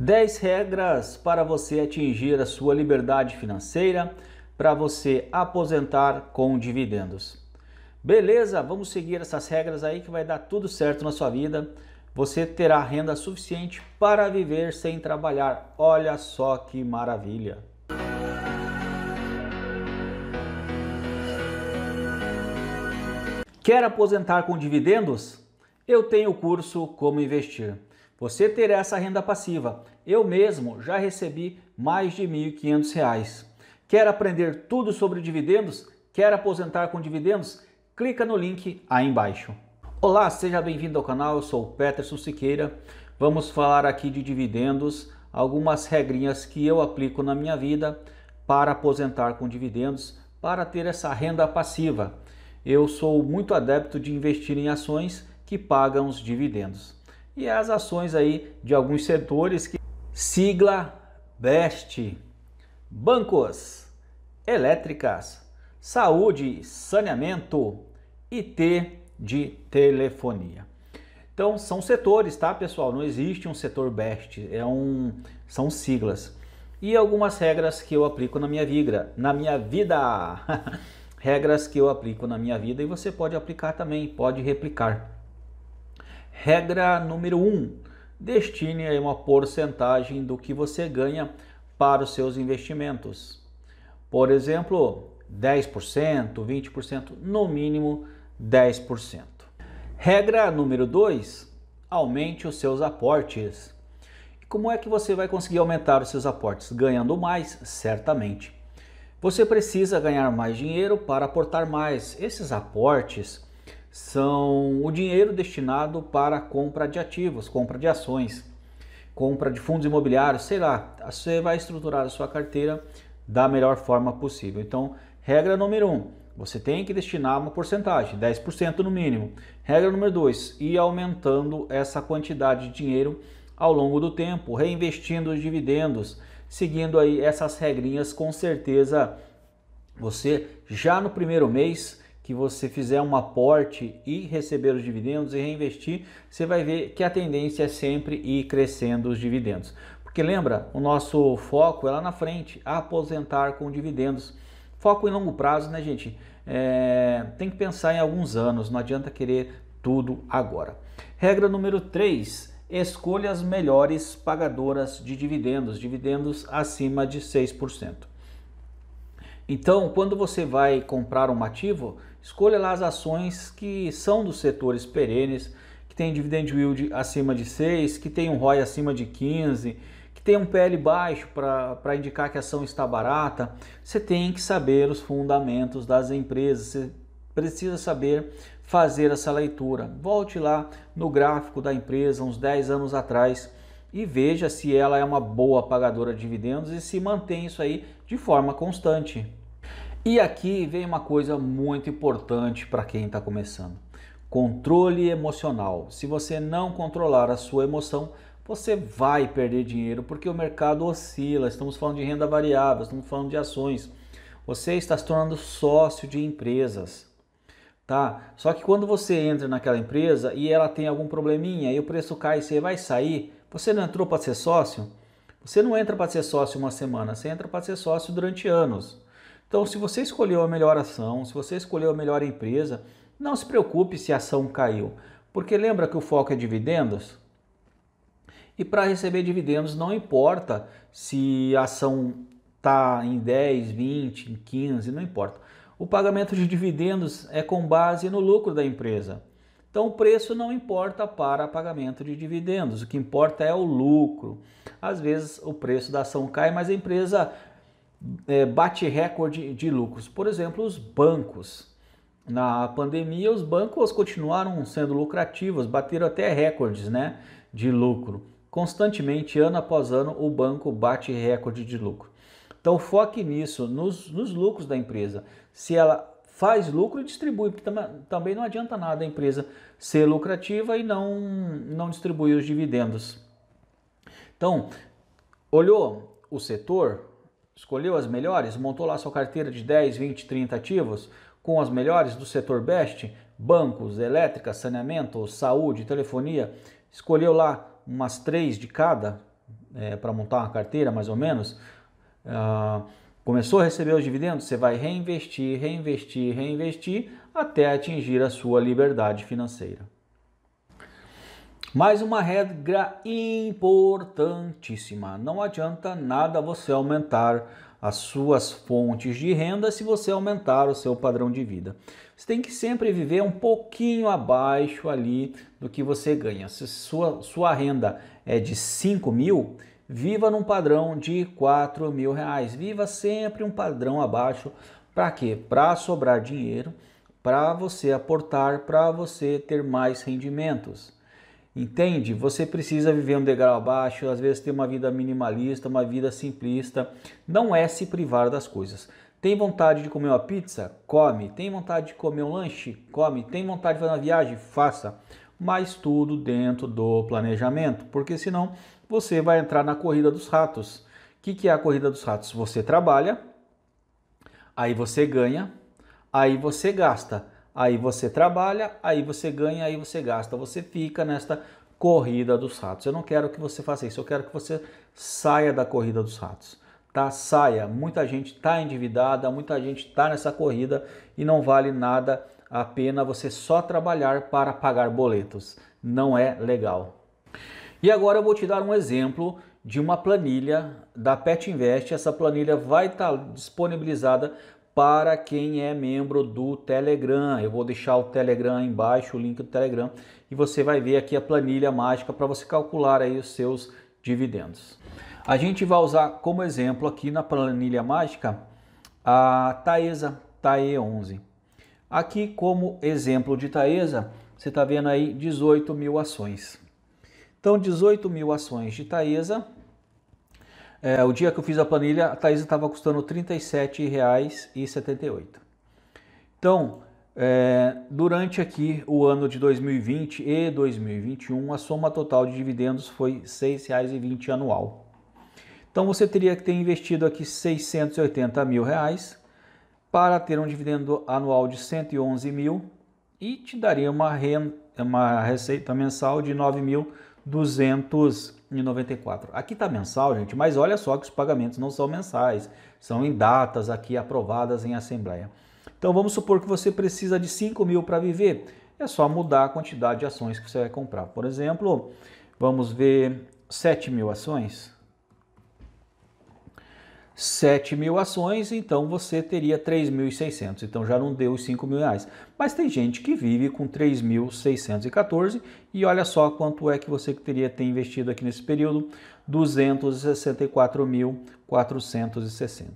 10 regras para você atingir a sua liberdade financeira, para você aposentar com dividendos. Beleza? Vamos seguir essas regras aí que vai dar tudo certo na sua vida. Você terá renda suficiente para viver sem trabalhar. Olha só que maravilha! Quer aposentar com dividendos? Eu tenho o curso Como Investir. Você terá essa renda passiva. Eu mesmo já recebi mais de R$ 1.500. Quer aprender tudo sobre dividendos? Quer aposentar com dividendos? Clica no link aí embaixo. Olá, seja bem-vindo ao canal. Eu sou o Peterson Siqueira. Vamos falar aqui de dividendos, algumas regrinhas que eu aplico na minha vida para aposentar com dividendos, para ter essa renda passiva. Eu sou muito adepto de investir em ações que pagam os dividendos e as ações aí de alguns setores que sigla BEST, bancos, elétricas, saúde, saneamento, IT de telefonia. Então são setores, tá pessoal? Não existe um setor BEST, é um, são siglas. E algumas regras que eu aplico na minha vida, na minha vida. regras que eu aplico na minha vida e você pode aplicar também, pode replicar. Regra número 1: um, destine uma porcentagem do que você ganha para os seus investimentos. Por exemplo, 10%, 20%, no mínimo 10%. Regra número 2: aumente os seus aportes. E como é que você vai conseguir aumentar os seus aportes? Ganhando mais, certamente. Você precisa ganhar mais dinheiro para aportar mais. Esses aportes são o dinheiro destinado para compra de ativos, compra de ações, compra de fundos imobiliários, sei lá. Você vai estruturar a sua carteira da melhor forma possível. Então, regra número um, você tem que destinar uma porcentagem, 10% no mínimo. Regra número dois, ir aumentando essa quantidade de dinheiro ao longo do tempo, reinvestindo os dividendos, seguindo aí essas regrinhas, com certeza você já no primeiro mês que você fizer um aporte e receber os dividendos e reinvestir, você vai ver que a tendência é sempre ir crescendo os dividendos. Porque lembra, o nosso foco é lá na frente, aposentar com dividendos. Foco em longo prazo, né, gente? É, tem que pensar em alguns anos, não adianta querer tudo agora. Regra número 3: escolha as melhores pagadoras de dividendos, dividendos acima de 6%. Então, quando você vai comprar um ativo, escolha lá as ações que são dos setores perenes, que tem dividend yield acima de 6, que tem um ROI acima de 15, que tem um PL baixo para indicar que a ação está barata. Você tem que saber os fundamentos das empresas, você precisa saber fazer essa leitura. Volte lá no gráfico da empresa uns 10 anos atrás e veja se ela é uma boa pagadora de dividendos e se mantém isso aí de forma constante. E aqui vem uma coisa muito importante para quem está começando: controle emocional. Se você não controlar a sua emoção, você vai perder dinheiro porque o mercado oscila. Estamos falando de renda variável, estamos falando de ações. Você está se tornando sócio de empresas, tá? Só que quando você entra naquela empresa e ela tem algum probleminha e o preço cai, e você vai sair. Você não entrou para ser sócio? Você não entra para ser sócio uma semana, você entra para ser sócio durante anos. Então, se você escolheu a melhor ação, se você escolheu a melhor empresa, não se preocupe se a ação caiu, porque lembra que o foco é dividendos? E para receber dividendos, não importa se a ação está em 10, 20, em 15, não importa. O pagamento de dividendos é com base no lucro da empresa. Então o preço não importa para pagamento de dividendos, o que importa é o lucro. Às vezes o preço da ação cai, mas a empresa é, bate recorde de lucros. Por exemplo, os bancos. Na pandemia, os bancos continuaram sendo lucrativos, bateram até recordes né, de lucro. Constantemente, ano após ano, o banco bate recorde de lucro. Então, foque nisso, nos, nos lucros da empresa. Se ela faz lucro e distribui, porque tam, também não adianta nada a empresa ser lucrativa e não, não distribuir os dividendos. Então, olhou o setor, escolheu as melhores, montou lá sua carteira de 10, 20, 30 ativos com as melhores do setor best, bancos, elétrica, saneamento, saúde, telefonia, escolheu lá umas três de cada é, para montar uma carteira, mais ou menos. Ah, começou a receber os dividendos, você vai reinvestir, reinvestir, reinvestir até atingir a sua liberdade financeira. Mais uma regra importantíssima: não adianta nada você aumentar as suas fontes de renda se você aumentar o seu padrão de vida. Você tem que sempre viver um pouquinho abaixo ali do que você ganha. Se sua, sua renda é de 5 mil, viva num padrão de 4 mil reais. Viva sempre um padrão abaixo. Para quê? Para sobrar dinheiro, para você aportar, para você ter mais rendimentos. Entende? Você precisa viver um degrau abaixo, às vezes ter uma vida minimalista, uma vida simplista. Não é se privar das coisas. Tem vontade de comer uma pizza? Come. Tem vontade de comer um lanche? Come. Tem vontade de fazer uma viagem? Faça. Mas tudo dentro do planejamento, porque senão você vai entrar na corrida dos ratos. O que, que é a corrida dos ratos? Você trabalha, aí você ganha, aí você gasta. Aí você trabalha, aí você ganha, aí você gasta. Você fica nesta corrida dos ratos. Eu não quero que você faça isso, eu quero que você saia da corrida dos ratos. Tá? Saia. Muita gente está endividada, muita gente está nessa corrida e não vale nada a pena você só trabalhar para pagar boletos. Não é legal. E agora eu vou te dar um exemplo de uma planilha da Pet Invest. Essa planilha vai estar tá disponibilizada para quem é membro do Telegram. Eu vou deixar o Telegram embaixo, o link do Telegram, e você vai ver aqui a planilha mágica para você calcular aí os seus dividendos. A gente vai usar como exemplo aqui na planilha mágica a Taesa TAE11. Aqui como exemplo de Taesa, você está vendo aí 18 mil ações. Então 18 mil ações de Taesa é, o dia que eu fiz a planilha, a Thaisa estava custando R$ 37,78. Então, é, durante aqui o ano de 2020 e 2021, a soma total de dividendos foi R$ 6,20 anual. Então, você teria que ter investido aqui R$ 680 mil reais para ter um dividendo anual de R$ 111 mil e te daria uma, renda, uma receita mensal de R$ 9.000. 294. Aqui está mensal, gente, mas olha só que os pagamentos não são mensais, são em datas aqui aprovadas em assembleia. Então vamos supor que você precisa de 5 mil para viver, é só mudar a quantidade de ações que você vai comprar. Por exemplo, vamos ver 7 mil ações. 7 mil ações, então você teria 3.600, então já não deu os 5 mil reais. Mas tem gente que vive com 3.614 e olha só quanto é que você teria ter investido aqui nesse período, 264.460.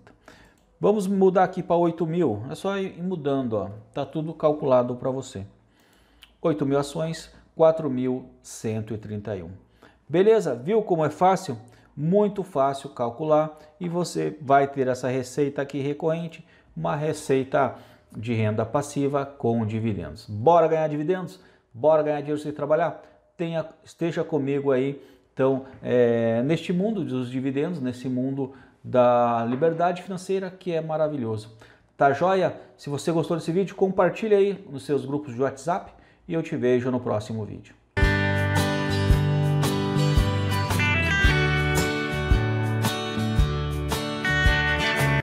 Vamos mudar aqui para 8 mil, é só ir mudando, ó. tá tudo calculado para você. 8 mil ações, 4.131. Beleza? Viu como é fácil? muito fácil calcular e você vai ter essa receita aqui recorrente, uma receita de renda passiva com dividendos. Bora ganhar dividendos? Bora ganhar dinheiro sem trabalhar? Tenha, esteja comigo aí. Então, é, neste mundo dos dividendos, nesse mundo da liberdade financeira que é maravilhoso. Tá joia? Se você gostou desse vídeo, compartilha aí nos seus grupos de WhatsApp e eu te vejo no próximo vídeo.